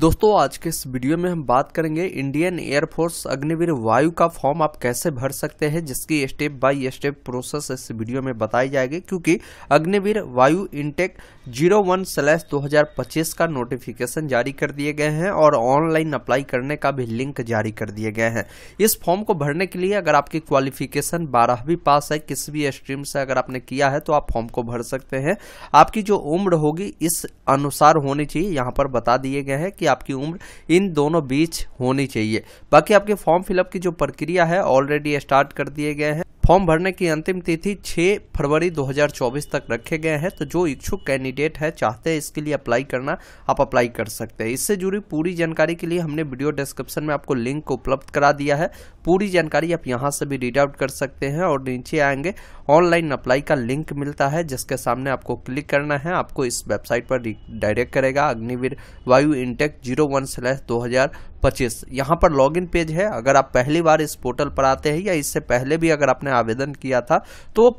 दोस्तों आज के इस वीडियो में हम बात करेंगे इंडियन एयरफोर्स अग्निवीर वायु का फॉर्म आप कैसे भर सकते हैं जिसकी स्टेप बाय स्टेप प्रोसेस इस वीडियो में बताई जाएगी क्योंकि अग्निवीर वायु इंटेक जीरो वन स्लैश दो हजार पच्चीस का नोटिफिकेशन जारी कर दिए गए हैं और ऑनलाइन अप्लाई करने का भी लिंक जारी कर दिए गए हैं इस फॉर्म को भरने के लिए अगर आपकी क्वालिफिकेशन बारहवीं पास है किसी भी स्ट्रीम से अगर आपने किया है तो आप फॉर्म को भर सकते हैं आपकी जो उम्र होगी इस अनुसार होनी चाहिए यहाँ पर बता दिए गए हैं कि आपकी उम्र इन दोनों बीच होनी चाहिए बाकी आपके फॉर्म फिलअप की जो प्रक्रिया है ऑलरेडी स्टार्ट कर दिए गए हैं फॉर्म भरने की अंतिम तिथि 6 फरवरी 2024 तक रखे गए हैं तो जो इच्छुक कैंडिडेट है चाहते हैं इसके लिए अप्लाई करना आप अप्लाई कर सकते हैं इससे जुड़ी पूरी जानकारी के लिए हमने वीडियो डिस्क्रिप्शन में आपको लिंक उपलब्ध करा दिया है पूरी जानकारी आप यहाँ से भी रीड आउट कर सकते हैं और नीचे आएंगे ऑनलाइन अप्लाई का लिंक मिलता है जिसके सामने आपको क्लिक करना है आपको इस वेबसाइट पर डायरेक्ट करेगा अग्निवीर वायु इंटेक जीरो वन स्लैश दो हज़ार पच्चीस यहाँ पर लॉगिन पेज है अगर आप पहली बार इस पोर्टल पर आते हैं या इससे पहले भी अगर आपने आवेदन किया था तो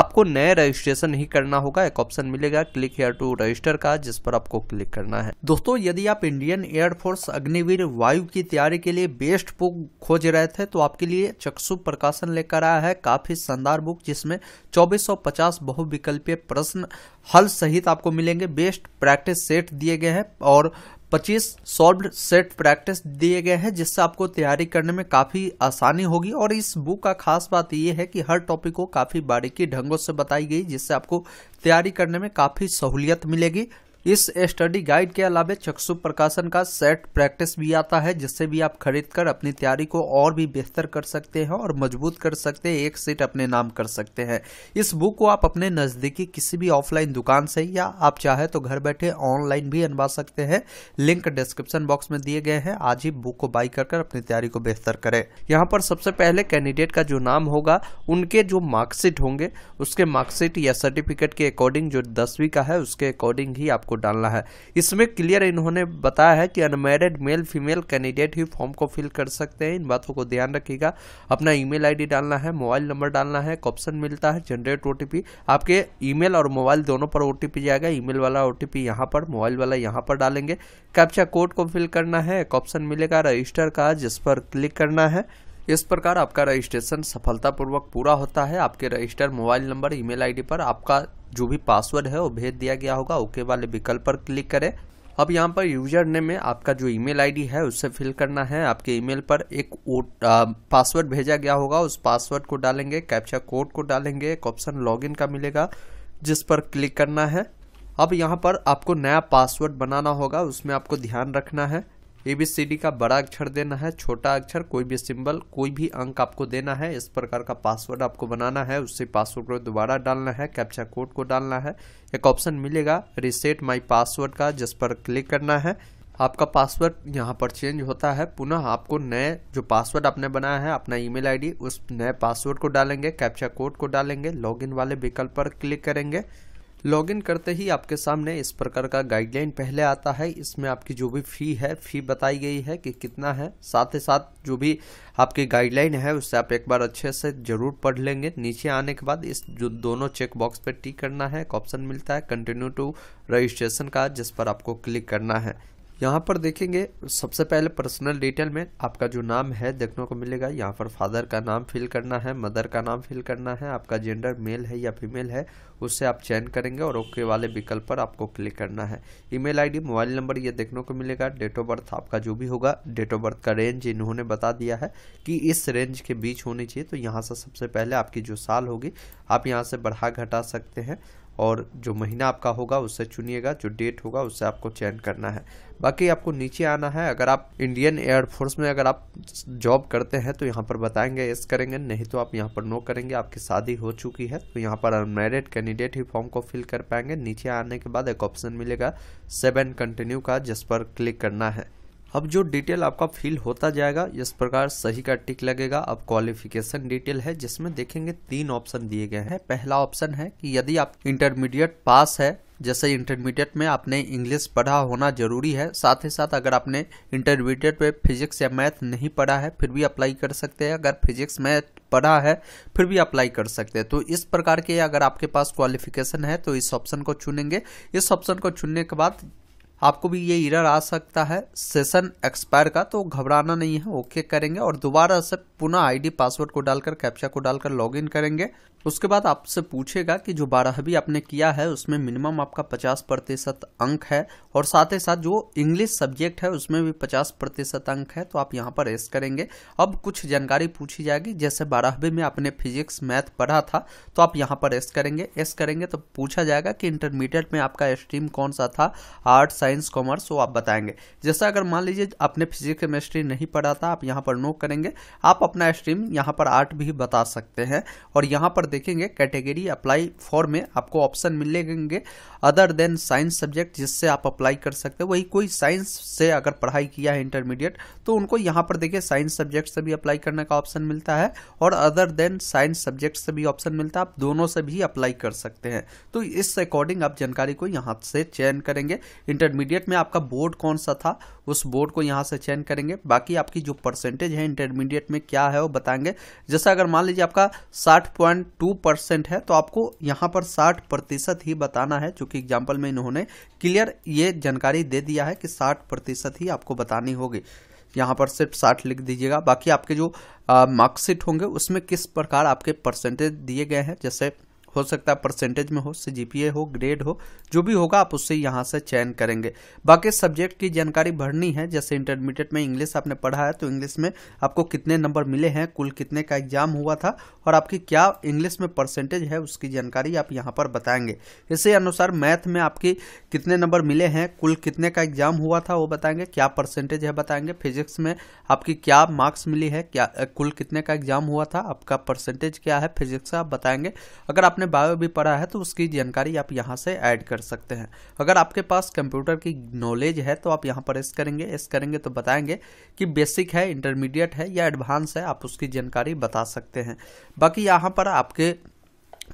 आपको नए रजिस्ट्रेशन ही करना होगा एक ऑप्शन मिलेगा क्लिक हेयर टू रजिस्टर का जिस पर आपको क्लिक करना है दोस्तों यदि आप इंडियन एयरफोर्स अग्निवीर वायु की तैयारी के लिए बेस्ट बुक खोज रहे थे तो आपके लिए चक्षु प्रकाशन लेकर आया है काफी शानदार बुक जिसमें 2450 बहुविकल्पीय प्रश्न हल सहित आपको मिलेंगे बेस्ट प्रैक्टिस सेट दिए गए हैं और 25 सॉल्व्ड सेट प्रैक्टिस दिए गए हैं जिससे आपको तैयारी करने में काफ़ी आसानी होगी और इस बुक का खास बात यह है कि हर टॉपिक को काफ़ी बारीकी ढंगों से बताई गई जिससे आपको तैयारी करने में काफ़ी सहूलियत मिलेगी इस स्टडी गाइड के अलावा चक्षु प्रकाशन का सेट प्रैक्टिस भी आता है जिससे भी आप खरीद कर अपनी तैयारी को और भी बेहतर कर सकते हैं और मजबूत कर सकते हैं एक सीट अपने नाम कर सकते हैं इस बुक को आप अपने नज़दीकी किसी भी ऑफलाइन दुकान से या आप चाहे तो घर बैठे ऑनलाइन भी अनवा सकते हैं लिंक डिस्क्रिप्शन बॉक्स में दिए गए हैं आज ही बुक को बाई कर, कर अपनी तैयारी को बेहतर करें यहाँ पर सबसे पहले कैंडिडेट का जो नाम होगा उनके जो मार्कशीट होंगे उसके मार्कशीट या सर्टिफिकेट के अकॉर्डिंग जो दसवीं का है उसके अकॉर्डिंग ही आपको आपको डालना है इसमें क्लियर इन्होंने बताया है कि अनमेरिड मेल फीमेल कैंडिडेट ही फॉर्म को फिल कर सकते हैं इन बातों को ध्यान रखिएगा अपना ईमेल आईडी डालना है मोबाइल नंबर डालना है ऑप्शन मिलता है जनरेट ओटीपी आपके ईमेल और मोबाइल दोनों पर ओटीपी जाएगा ईमेल वाला ओटीपी यहाँ पर मोबाइल वाला यहाँ पर डालेंगे कैप्चा कोड को फिल करना है ऑप्शन मिलेगा रजिस्टर का जिस पर क्लिक करना है इस प्रकार आपका रजिस्ट्रेशन सफलतापूर्वक पूरा होता है आपके register mobile number email ID पर आपका जो भी पासवर्ड है वो भेज दिया गया होगा ओके वाले विकल्प पर क्लिक करें अब यहाँ पर यूजर नेम में आपका जो ईमेल आईडी है उसे फिल करना है आपके ईमेल पर एक पासवर्ड भेजा गया होगा उस पासवर्ड को डालेंगे कैप्चा कोड को डालेंगे एक ऑप्शन लॉग का मिलेगा जिस पर क्लिक करना है अब यहाँ पर आपको नया पासवर्ड बनाना होगा उसमें आपको ध्यान रखना है एबीसीडी का बड़ा अक्षर देना है छोटा अक्षर कोई भी सिंबल कोई भी अंक आपको देना है इस प्रकार का पासवर्ड आपको बनाना है उससे पासवर्ड को दोबारा डालना है कैप्चा कोड को डालना है एक ऑप्शन मिलेगा रिसेट माई पासवर्ड का जिस पर क्लिक करना है आपका पासवर्ड यहाँ पर चेंज होता है पुनः आपको नए जो पासवर्ड आपने बनाया है अपना ईमेल आईडी उस नए पासवर्ड को डालेंगे कैप्चा कोड को डालेंगे लॉगिन वाले विकल्प पर क्लिक करेंगे लॉगिन करते ही आपके सामने इस प्रकार का गाइडलाइन पहले आता है इसमें आपकी जो भी फ़ी है फ़ी बताई गई है कि कितना है साथ ही साथ जो भी आपकी गाइडलाइन है उससे आप एक बार अच्छे से ज़रूर पढ़ लेंगे नीचे आने के बाद इस जो दोनों चेक बॉक्स पर टिक करना है एक ऑप्शन मिलता है कंटिन्यू टू रजिस्ट्रेशन का जिस पर आपको क्लिक करना है यहाँ पर देखेंगे सबसे पहले पर्सनल डिटेल में आपका जो नाम है देखने को मिलेगा यहाँ पर फादर का नाम फिल करना है मदर का नाम फिल करना है आपका जेंडर मेल है या फीमेल है उससे आप चयन करेंगे और ओके वाले विकल्प पर आपको क्लिक करना है ईमेल आईडी मोबाइल नंबर ये देखने को मिलेगा डेट ऑफ बर्थ आपका जो भी होगा डेट ऑफ बर्थ का रेंज इन्होंने बता दिया है कि इस रेंज के बीच होनी चाहिए तो यहाँ से सबसे पहले आपकी जो साल होगी आप यहाँ से बढ़ा घटा सकते हैं और जो महीना आपका होगा उससे चुनिएगा जो डेट होगा उससे आपको चयन करना है बाकी आपको नीचे आना है अगर आप इंडियन एयरफोर्स में अगर आप जॉब करते हैं तो यहाँ पर बताएंगे यस करेंगे नहीं तो आप यहाँ पर नो करेंगे आपकी शादी हो चुकी है तो यहाँ पर अनमेरिड कैंडिडेट ही फॉर्म को फिल कर पाएंगे नीचे आने के बाद एक ऑप्शन मिलेगा सेवन कंटिन्यू का जिस पर क्लिक करना है अब जो डिटेल आपका फिल होता जाएगा इस प्रकार सही का टिक लगेगा अब क्वालिफिकेशन डिटेल है जिसमें देखेंगे तीन ऑप्शन दिए गए हैं पहला ऑप्शन है कि यदि आप इंटरमीडिएट पास है जैसे इंटरमीडिएट में आपने इंग्लिश पढ़ा होना जरूरी है साथ ही साथ अगर आपने इंटरमीडिएट में फिजिक्स या मैथ नहीं पढ़ा है फिर भी अप्लाई कर सकते हैं अगर फिजिक्स मैथ पढ़ा है फिर भी अप्लाई कर सकते हैं तो इस प्रकार के अगर आपके पास क्वालिफिकेशन है तो इस ऑप्शन को चुनेंगे इस ऑप्शन को चुनने के बाद आपको भी ये इरर आ सकता है सेशन एक्सपायर का तो घबराना नहीं है ओके करेंगे और दोबारा से पुनः आईडी पासवर्ड को डालकर कैप्चा को डालकर लॉगिन करेंगे उसके बाद आपसे पूछेगा कि जो बारहवीं आपने किया है उसमें मिनिमम आपका पचास प्रतिशत अंक है और साथ ही साथ जो इंग्लिश सब्जेक्ट है उसमें भी पचास प्रतिशत अंक है तो आप यहाँ पर एस करेंगे अब कुछ जानकारी पूछी जाएगी जैसे बारहवीं में आपने फिजिक्स मैथ पढ़ा था तो आप यहाँ पर एस करेंगे एस करेंगे तो पूछा जाएगा कि इंटरमीडिएट में आपका स्ट्रीम कौन सा था आर्ट साइंस साइंस कॉमर्स वो आप बताएंगे जैसा अगर मान लीजिए आपने फिजिक्स केमिस्ट्री नहीं पढ़ा था आप यहाँ पर नो करेंगे आप अपना स्ट्रीम यहाँ पर आर्ट भी बता सकते हैं और यहाँ पर देखेंगे कैटेगरी अप्लाई फॉर में आपको ऑप्शन मिलेंगे अदर देन साइंस सब्जेक्ट जिससे आप अप्लाई कर सकते वही कोई साइंस से अगर पढ़ाई किया है इंटरमीडिएट तो उनको यहाँ पर देखिए साइंस सब्जेक्ट से भी अप्लाई करने का ऑप्शन मिलता है और अदर देन साइंस सब्जेक्ट से भी ऑप्शन मिलता है आप दोनों से भी अप्लाई कर सकते हैं तो इस अकॉर्डिंग आप जानकारी को यहाँ से चयन करेंगे इंटर इंटरमीडिएट में आपका बोर्ड कौन सा था उस बोर्ड को यहाँ से चयन करेंगे बाकी आपकी जो परसेंटेज है इंटरमीडिएट में क्या है वो बताएंगे जैसे अगर मान लीजिए आपका साठ पॉइंट टू परसेंट है तो आपको यहाँ पर साठ प्रतिशत ही बताना है चूँकि एग्जाम्पल में इन्होंने क्लियर ये जानकारी दे दिया है कि साठ प्रतिशत ही आपको बतानी होगी यहाँ पर सिर्फ साठ लिख दीजिएगा बाकी आपके जो मार्कशीट होंगे उसमें किस प्रकार आपके परसेंटेज दिए गए हैं जैसे हो सकता है परसेंटेज में हो से हो ग्रेड हो जो भी होगा आप उससे यहाँ से चयन करेंगे बाकी सब्जेक्ट की जानकारी भरनी है जैसे इंटरमीडिएट में इंग्लिश आपने पढ़ा है तो इंग्लिश में आपको कितने नंबर मिले हैं कुल कितने का एग्जाम हुआ था और आपकी क्या इंग्लिश में परसेंटेज है उसकी जानकारी आप यहाँ पर बताएंगे इसी अनुसार मैथ में आपकी कितने नंबर मिले हैं कुल कितने का एग्जाम हुआ था वो बताएंगे क्या परसेंटेज है बताएंगे फिजिक्स में आपकी क्या मार्क्स मिली है क्या कुल कितने का एग्जाम हुआ था आपका परसेंटेज क्या है फिजिक्स आप बताएंगे अगर आपने आपने बायो भी पढ़ा है तो उसकी जानकारी आप यहाँ से ऐड कर सकते हैं अगर आपके पास कंप्यूटर की नॉलेज है तो आप यहाँ पर एस करेंगे एस करेंगे तो बताएंगे कि बेसिक है इंटरमीडिएट है या एडवांस है आप उसकी जानकारी बता सकते हैं बाकी यहाँ पर आपके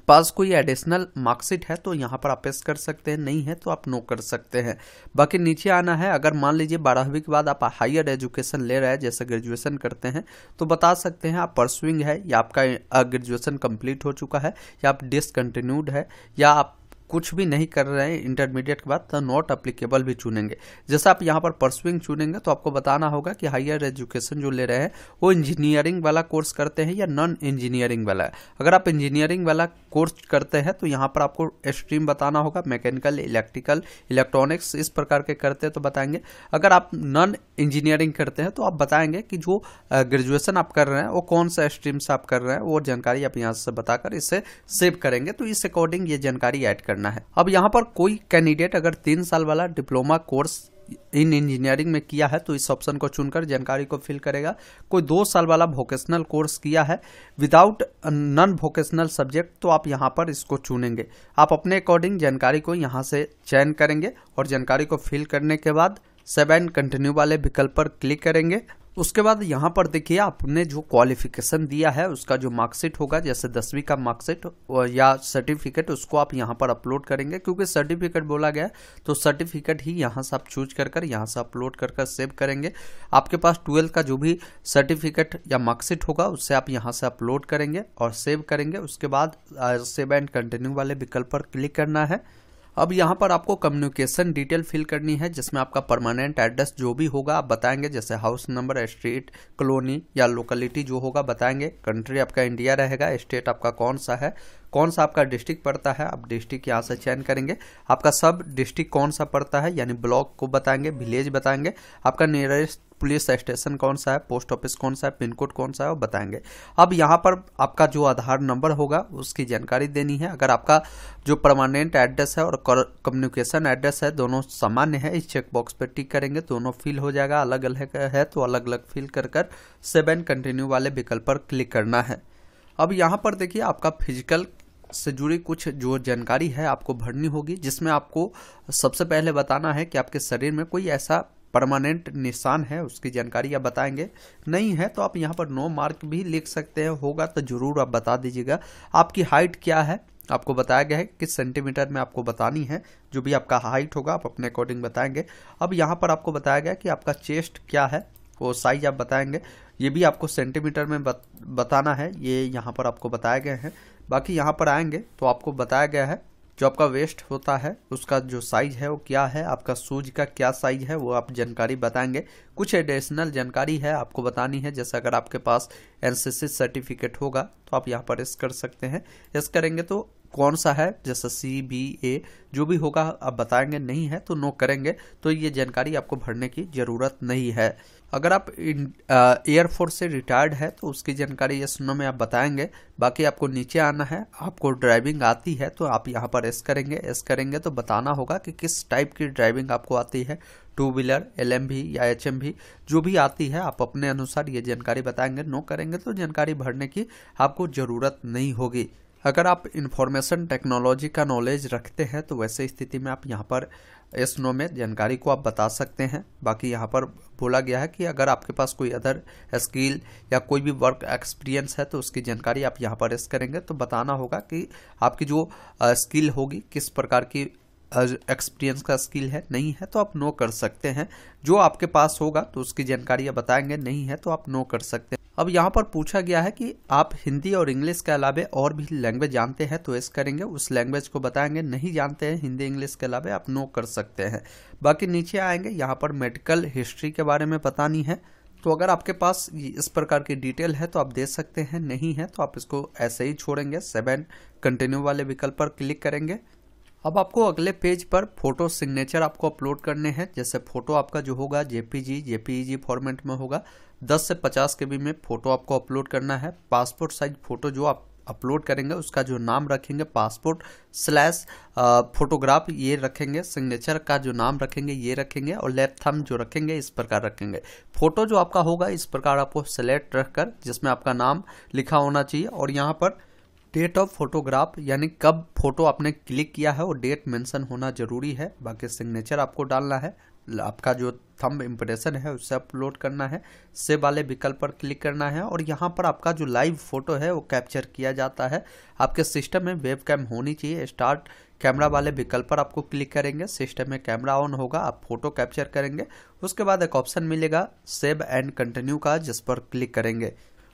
पास कोई एडिशनल मार्कशीट है तो यहाँ पर आप पेश कर सकते हैं नहीं है तो आप नो कर सकते हैं बाकी नीचे आना है अगर मान लीजिए बारहवीं के बाद आप हायर एजुकेशन ले रहे हैं जैसे ग्रेजुएशन करते हैं तो बता सकते हैं आप परसुइंग है या आपका ग्रेजुएशन कंप्लीट हो चुका है या आप डिसकंटिन्यूड है या आप कुछ भी नहीं कर रहे हैं इंटरमीडिएट के बाद तो नॉट अप्लीकेबल भी चुनेंगे जैसे आप यहाँ पर परसुइंग चुनेंगे तो आपको बताना होगा कि हायर एजुकेशन जो ले रहे हैं वो इंजीनियरिंग वाला कोर्स करते हैं या नॉन इंजीनियरिंग वाला है अगर आप इंजीनियरिंग वाला कोर्स करते हैं तो यहाँ पर आपको स्ट्रीम बताना होगा मैकेनिकल इलेक्ट्रिकल इलेक्ट्रॉनिक्स इस प्रकार के करते हैं तो बताएंगे अगर आप नॉन इंजीनियरिंग करते हैं तो आप बताएंगे कि जो ग्रेजुएशन आप कर रहे हैं वो कौन सा स्ट्रीम से आप कर रहे हैं वो जानकारी आप यहाँ से बताकर इसे सेव करेंगे तो इस अकॉर्डिंग ये जानकारी ऐड करना करना है अब यहाँ पर कोई कैंडिडेट अगर तीन साल वाला डिप्लोमा कोर्स इन इंजीनियरिंग में किया है तो इस ऑप्शन को चुनकर जानकारी को फिल करेगा कोई दो साल वाला वोकेशनल कोर्स किया है विदाउट नॉन वोकेशनल सब्जेक्ट तो आप यहां पर इसको चुनेंगे आप अपने अकॉर्डिंग जानकारी को यहां से चयन करेंगे और जानकारी को फिल करने के बाद सेवन एंड कंटिन्यू वाले विकल्प पर क्लिक करेंगे उसके बाद यहाँ पर देखिए आपने जो क्वालिफिकेशन दिया है उसका जो मार्कशीट होगा जैसे दसवीं का मार्कशीट या सर्टिफिकेट उसको आप यहाँ पर अपलोड करेंगे क्योंकि सर्टिफिकेट बोला गया तो सर्टिफिकेट ही यहाँ से आप चूज कर कर यहाँ से अपलोड कर कर सेव करेंगे आपके पास ट्वेल्थ का जो भी सर्टिफिकेट या मार्कशीट होगा उससे आप यहाँ से अपलोड करेंगे और सेव करेंगे उसके बाद सेव एंड कंटिन्यू वाले विकल्प पर क्लिक करना है अब यहाँ पर आपको कम्युनिकेशन डिटेल फिल करनी है जिसमें आपका परमानेंट एड्रेस जो भी होगा आप बताएंगे जैसे हाउस नंबर स्ट्रीट कॉलोनी या लोकलिटी जो होगा बताएंगे कंट्री आपका इंडिया रहेगा स्टेट आपका कौन सा है कौन सा आपका डिस्ट्रिक्ट पड़ता है आप डिस्ट्रिक्ट यहाँ से चयन करेंगे आपका सब डिस्ट्रिक्ट कौन सा पड़ता है यानी ब्लॉक को बताएंगे विलेज बताएंगे आपका नियरेस्ट पुलिस स्टेशन कौन सा है पोस्ट ऑफिस कौन सा है पिन कोड कौन सा है वो बताएंगे अब यहाँ पर आपका जो आधार नंबर होगा उसकी जानकारी देनी है अगर आपका जो परमानेंट एड्रेस है और कम्युनिकेशन एड्रेस है दोनों सामान्य है इस चेक बॉक्स पर टिक करेंगे दोनों फिल हो जाएगा अलग अलग है तो अलग अलग फिल कर कर सेवन कंटिन्यू वाले विकल्प पर क्लिक करना है अब यहाँ पर देखिए आपका फिजिकल से जुड़ी कुछ जो जानकारी है आपको भरनी होगी जिसमें आपको सबसे पहले बताना है कि आपके शरीर में कोई ऐसा परमानेंट निशान है उसकी जानकारी आप बताएंगे नहीं है तो आप यहाँ पर नो मार्क भी लिख सकते हैं होगा तो ज़रूर आप बता दीजिएगा आपकी हाइट क्या है आपको बताया गया है किस सेंटीमीटर में आपको बतानी है जो भी आपका हाइट होगा आप अपने अकॉर्डिंग बताएंगे अब यहाँ पर आपको बताया गया कि आपका चेस्ट क्या है वो साइज आप बताएंगे ये भी आपको सेंटीमीटर में बत, बताना है ये यहाँ पर आपको बताया गया है बाकी यहाँ पर आएंगे तो आपको बताया गया है जो आपका वेस्ट होता है उसका जो साइज है वो क्या है आपका सूज का क्या साइज है वो आप जानकारी बताएंगे कुछ एडिशनल जानकारी है आपको बतानी है जैसे अगर आपके पास एनसीसी सर्टिफिकेट होगा तो आप यहाँ पर इस कर सकते हैं इस करेंगे तो कौन सा है जैसे सी बी ए जो भी होगा आप बताएंगे नहीं है तो नो करेंगे तो ये जानकारी आपको भरने की ज़रूरत नहीं है अगर आप एयरफोर्स से रिटायर्ड है तो उसकी जानकारी यस नो में आप बताएंगे बाकी आपको नीचे आना है आपको ड्राइविंग आती है तो आप यहाँ पर एस करेंगे एस करेंगे तो बताना होगा कि किस टाइप की ड्राइविंग आपको आती है टू व्हीलर एल या एच जो भी आती है आप अपने अनुसार ये जानकारी बताएंगे नो करेंगे तो जानकारी भरने की आपको ज़रूरत नहीं होगी अगर आप इन्फॉर्मेशन टेक्नोलॉजी का नॉलेज रखते हैं तो वैसे स्थिति में आप यहाँ पर एस नो में जानकारी को आप बता सकते हैं बाकी यहाँ पर बोला गया है कि अगर आपके पास कोई अदर स्किल या कोई भी वर्क एक्सपीरियंस है तो उसकी जानकारी आप यहाँ पर एस करेंगे तो बताना होगा कि आपकी जो स्किल होगी किस प्रकार की एक्सपीरियंस का स्किल है नहीं है तो आप नो कर सकते हैं जो आपके पास होगा तो उसकी जानकारी आप बताएंगे नहीं है तो आप नो कर सकते हैं अब यहाँ पर पूछा गया है कि आप हिंदी और इंग्लिश के अलावे और भी लैंग्वेज जानते हैं तो ऐसा करेंगे उस लैंग्वेज को बताएंगे नहीं जानते हैं हिंदी इंग्लिश के अलावे आप नो कर सकते हैं बाकी नीचे आएंगे यहाँ पर मेडिकल हिस्ट्री के बारे में बतानी है तो अगर आपके पास इस प्रकार की डिटेल है तो आप दे सकते हैं नहीं है तो आप इसको ऐसे ही छोड़ेंगे सेवन कंटिन्यू वाले विकल्प पर क्लिक करेंगे अब आपको अगले पेज पर फोटो सिग्नेचर आपको अपलोड करने हैं जैसे फोटो आपका जो होगा जेपीजी जी फॉर्मेट में होगा 10 से 50 के बी में फोटो आपको अपलोड करना है पासपोर्ट साइज फोटो जो आप अपलोड करेंगे उसका जो नाम रखेंगे पासपोर्ट स्लैश फोटोग्राफ ये रखेंगे सिग्नेचर का जो नाम रखेंगे ये रखेंगे और लेफ्ट थम जो रखेंगे इस प्रकार रखेंगे फोटो जो आपका होगा इस प्रकार आपको सेलेक्ट रखकर जिसमें आपका नाम लिखा होना चाहिए और यहाँ पर डेट ऑफ फोटोग्राफ यानी कब फोटो आपने क्लिक किया है और डेट मेंशन होना जरूरी है बाकी सिग्नेचर आपको डालना है आपका जो थंब इम्प्रेशन है उसे अपलोड करना है से वाले विकल्प पर क्लिक करना है और यहाँ पर आपका जो लाइव फोटो है वो कैप्चर किया जाता है आपके सिस्टम में वेब कैम होनी चाहिए स्टार्ट कैमरा वाले विकल्प पर आपको क्लिक करेंगे सिस्टम में कैमरा ऑन होगा आप फोटो कैप्चर करेंगे उसके बाद एक ऑप्शन मिलेगा सेव एंड कंटिन्यू का जिस पर क्लिक करेंगे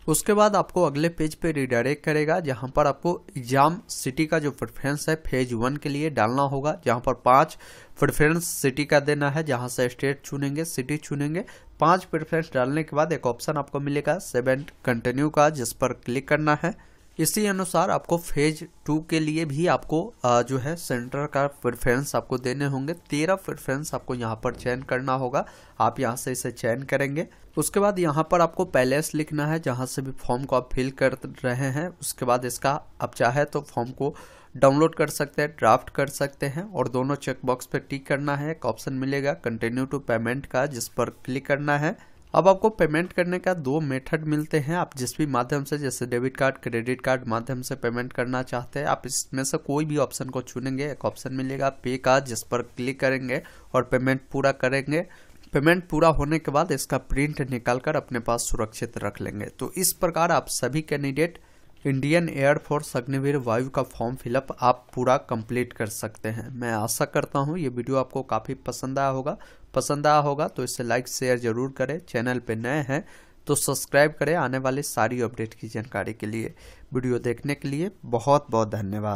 उसके बाद आपको अगले पेज पे रिडायरेक्ट करेगा जहां पर आपको एग्जाम सिटी का जो प्रेफरेंस है फेज वन के लिए डालना होगा जहां पर पांच प्रेफरेंस सिटी का देना है जहां से स्टेट चुनेंगे सिटी चुनेंगे पांच प्रेफरेंस डालने के बाद एक ऑप्शन आपको मिलेगा सेवन कंटिन्यू का जिस पर क्लिक करना है इसी अनुसार आपको फेज टू के लिए भी आपको जो है सेंटर का प्रेफरेंस आपको देने होंगे तेरह प्रेफरेंस आपको यहाँ पर चयन करना होगा आप यहाँ से इसे चयन करेंगे उसके बाद यहाँ पर आपको पैलेस लिखना है जहाँ से भी फॉर्म को आप फिल कर रहे हैं उसके बाद इसका आप चाहे तो फॉर्म को डाउनलोड कर सकते हैं ड्राफ्ट कर सकते हैं और दोनों चेकबॉक्स पर टिक करना है एक ऑप्शन मिलेगा कंटिन्यू टू पेमेंट का जिस पर क्लिक करना है अब आपको पेमेंट करने का दो मेथड मिलते हैं आप जिस भी माध्यम से जैसे डेबिट कार्ड क्रेडिट कार्ड माध्यम से पेमेंट करना चाहते हैं आप इसमें से कोई भी ऑप्शन को चुनेंगे एक ऑप्शन मिलेगा पे का जिस पर क्लिक करेंगे और पेमेंट पूरा करेंगे पेमेंट पूरा होने के बाद इसका प्रिंट निकाल कर अपने पास सुरक्षित रख लेंगे तो इस प्रकार आप सभी कैंडिडेट इंडियन एयरफोर्स अग्निवीर वायु का फॉर्म फिलअप आप पूरा कंप्लीट कर सकते हैं मैं आशा करता हूं ये वीडियो आपको काफ़ी पसंद आया होगा पसंद आया होगा तो इसे लाइक शेयर जरूर करें चैनल पर नए हैं तो सब्सक्राइब करें आने वाले सारी अपडेट की जानकारी के लिए वीडियो देखने के लिए बहुत बहुत धन्यवाद